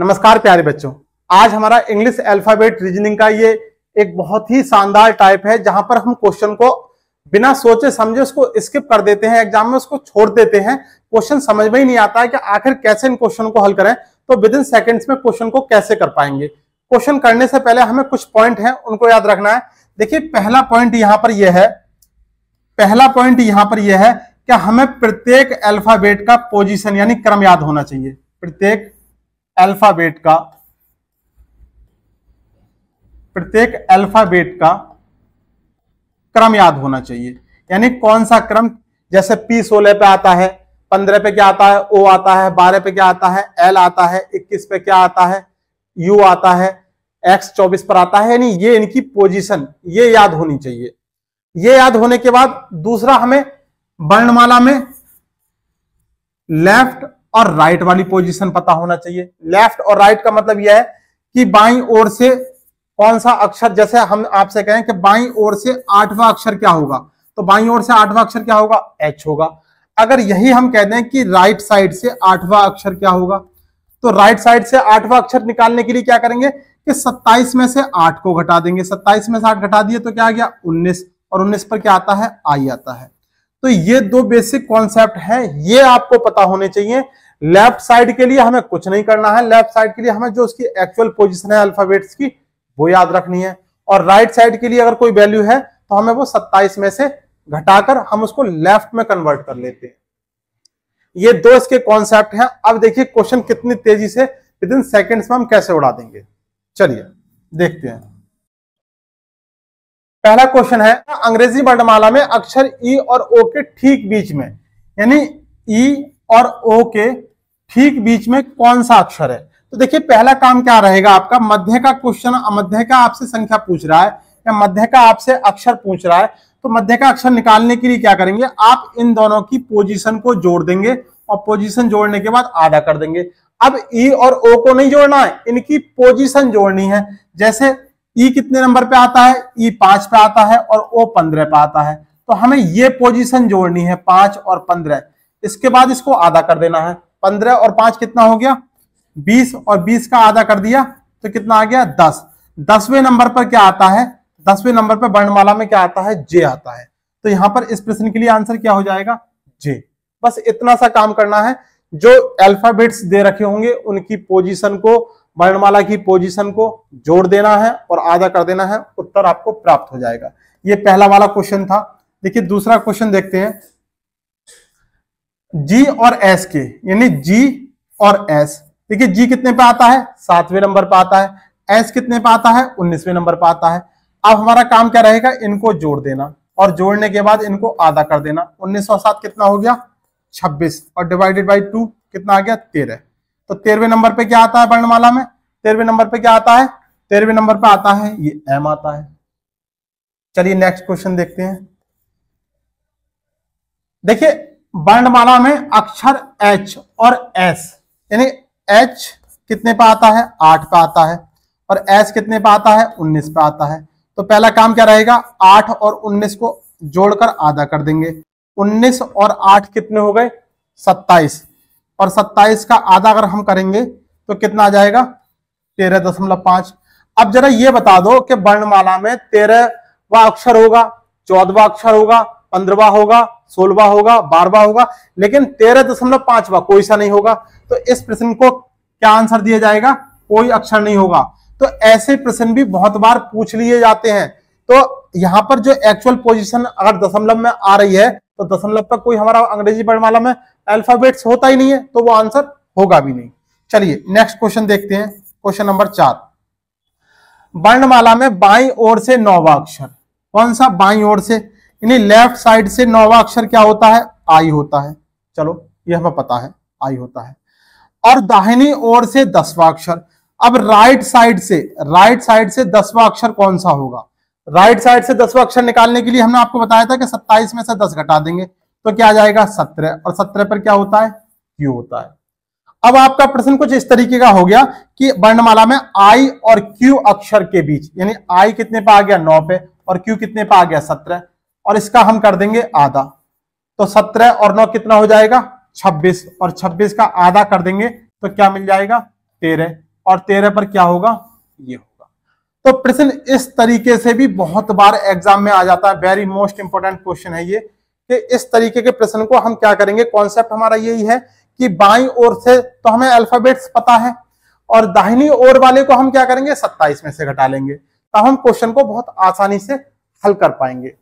नमस्कार प्यारे बच्चों आज हमारा इंग्लिश अल्फाबेट रीजनिंग का ये एक बहुत ही शानदार टाइप है जहां पर हम क्वेश्चन को बिना सोचे समझे उसको स्किप कर देते हैं एग्जाम में उसको छोड़ देते हैं क्वेश्चन समझ में ही नहीं आता है कि आखिर कैसे इन क्वेश्चन को हल करें तो विद इन सेकेंड्स में क्वेश्चन को कैसे कर पाएंगे क्वेश्चन करने से पहले हमें कुछ पॉइंट है उनको याद रखना है देखिए पहला पॉइंट यहाँ पर यह है पहला पॉइंट यहाँ पर यह है कि हमें प्रत्येक अल्फाबेट का पोजीशन यानी क्रम याद होना चाहिए प्रत्येक अल्फाबेट का प्रत्येक अल्फाबेट का क्रम याद होना चाहिए यानी कौन सा क्रम जैसे पी सोलह पे आता है पंद्रह पे क्या आता है ओ आता है बारह पे क्या आता है एल आता है इक्कीस पे क्या आता है यू आता है एक्स चौबीस पर आता है यानी ये इनकी पोजीशन ये याद होनी चाहिए ये याद होने के बाद दूसरा हमें वर्णमाला में लेफ्ट और राइट वाली पोजीशन पता होना चाहिए लेफ्ट और राइट का मतलब यह है कि बाई ओर से कौन सा अक्षर जैसे हम आपसे कहें कि बाई ओर से आठवां अक्षर क्या होगा तो बाई ओर से आठवां अक्षर क्या होगा एच होगा अगर यही हम कह दें कि राइट साइड से आठवां अक्षर क्या होगा तो राइट साइड से आठवां अक्षर निकालने के लिए क्या करेंगे कि 27 में से 8 को घटा देंगे 27 में से 8 घटा दिए तो क्या आ गया 19 और 19 पर क्या आता है आई आता है तो ये दो बेसिक कॉन्सेप्ट है ये आपको पता होने चाहिए लेफ्ट साइड के लिए हमें कुछ नहीं करना है लेफ्ट साइड के लिए हमें जो उसकी एक्चुअल पोजिशन है अल्फाबेट्स की वो याद रखनी है और राइट right साइड के लिए अगर कोई वैल्यू है तो हमें वो 27 में से घटाकर हम उसको लेफ्ट में कन्वर्ट कर लेते हैं ये दो इसके कॉन्सेप्ट हैं अब देखिए क्वेश्चन कितनी तेजी से विद इन सेकेंड्स में हम कैसे उड़ा देंगे चलिए देखते हैं पहला क्वेश्चन है अंग्रेजी वर्णमाला में अक्षर ई e और ओ के ठीक बीच में यानी ई e और ओ के ठीक बीच में कौन सा अक्षर है तो देखिए पहला काम क्या रहेगा आपका मध्य का क्वेश्चन मध्य का आपसे संख्या पूछ रहा है या मध्य का आपसे अक्षर पूछ रहा है तो मध्य का अक्षर निकालने के लिए क्या करेंगे आप इन दोनों की पोजीशन को जोड़ देंगे और पोजीशन जोड़ने के बाद आधा कर देंगे अब ई e और ओ को नहीं जोड़ना है इनकी पोजिशन जोड़नी है जैसे ई कितने नंबर पे आता है ई पांच पे आता है और ओ पंद्रह पे आता है तो हमें ये पोजीशन जोड़नी है पांच और पंद्रह इसके बाद इसको आधा कर देना है पंद्रह और पांच कितना हो गया बीस और बीस का आधा कर दिया तो कितना आ गया दस दसवें नंबर पर क्या आता है दसवें नंबर पर वर्णमाला में क्या आता है जे आता है तो यहां पर इस प्रश्न के लिए आंसर क्या हो जाएगा जे बस इतना सा काम करना है जो अल्फाबेट्स दे रखे होंगे उनकी पोजीशन को वर्णमाला की पोजीशन को जोड़ देना है और आधा कर देना है उत्तर आपको प्राप्त हो जाएगा ये पहला वाला क्वेश्चन था देखिए दूसरा क्वेश्चन देखते हैं जी और एस के यानी जी और एस देखिए जी कितने पे आता है सातवें नंबर पर आता है एस कितने पे आता है उन्नीसवें नंबर पर आता है अब हमारा काम क्या रहेगा इनको जोड़ देना और जोड़ने के बाद इनको आधा कर देना उन्नीस सौ सात कितना हो गया छब्बीस और डिवाइडेड बाई टू कितना आ गया तेरह तो तेरहवे नंबर पे क्या आता है वर्णमाला में तेरहवे नंबर पे क्या आता है तेरहवे नंबर पे आता है ये एम आता है चलिए नेक्स्ट क्वेश्चन देखते हैं देखिए वर्णमाला में अक्षर एच और एस यानी एच कितने पे आता है आठ पे आता है और एस कितने पे आता है उन्नीस पे आता है तो पहला काम क्या रहेगा आठ और उन्नीस को जोड़कर आधा कर देंगे उन्नीस और आठ कितने हो गए सत्ताईस और 27 का आधा अगर हम करेंगे तो कितना आ जाएगा तेरह दशमलव पांच अब जरा ये बता दो कि वर्णमाला में तेरहवा अक्षर होगा चौदवा अक्षर होगा पंद्रवा होगा सोलवा होगा बारवा होगा लेकिन तेरह दशमलव पांचवा कोई सा नहीं होगा तो इस प्रश्न को क्या आंसर दिया जाएगा कोई अक्षर नहीं होगा तो ऐसे प्रश्न भी बहुत बार पूछ लिए जाते हैं तो यहां पर जो एक्चुअल पोजीशन अगर दशमलव में आ रही है तो दशमलव तक कोई हमारा अंग्रेजी वर्णमाला में अल्फाबेट्स होता ही नहीं है तो वो आंसर होगा भी नहीं चलिए नेक्स्ट क्वेश्चन देखते हैं क्वेश्चन नंबर चार वर्णमाला में बाई ओर से नौवा अक्षर कौन सा बाई ओर से यानी लेफ्ट साइड से नौवा अक्षर क्या होता है आई होता है चलो ये हमें पता है आई होता है और दाहिनी ओर से दसवा अक्षर अब राइट साइड से राइट साइड से दसवा अक्षर कौन सा होगा राइट साइड से दसवा अक्षर निकालने के लिए हमने आपको बताया था कि सत्ताईस में से दस घटा देंगे तो क्या आ जाएगा सत्रह और सत्रह पर क्या होता है क्यू होता है अब आपका प्रश्न कुछ इस तरीके का हो गया कि वर्णमाला में आई और क्यू अक्षर के बीच यानी आई कितने पे आ गया नौ पे और क्यू कितने पे आ गया सत्रह और इसका हम कर देंगे आधा तो सत्रह और नौ कितना हो जाएगा छब्बीस और छब्बीस का आधा कर देंगे तो क्या मिल जाएगा तेरह और तेरह पर क्या होगा ये हो तो प्रश्न इस तरीके से भी बहुत बार एग्जाम में आ जाता है वेरी मोस्ट इंपॉर्टेंट क्वेश्चन है ये कि इस तरीके के प्रश्न को हम क्या करेंगे कॉन्सेप्ट हमारा यही है कि बाई ओर से तो हमें अल्फाबेट्स पता है और दाहिनी ओर वाले को हम क्या करेंगे सत्ताईस में से घटा लेंगे तब हम क्वेश्चन को बहुत आसानी से हल कर पाएंगे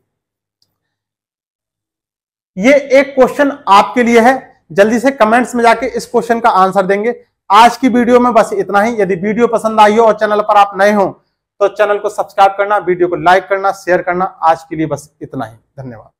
ये एक क्वेश्चन आपके लिए है जल्दी से कमेंट्स में जाके इस क्वेश्चन का आंसर देंगे आज की वीडियो में बस इतना ही यदि वीडियो पसंद आई हो और चैनल पर आप नए हो तो चैनल को सब्सक्राइब करना वीडियो को लाइक करना शेयर करना आज के लिए बस इतना ही धन्यवाद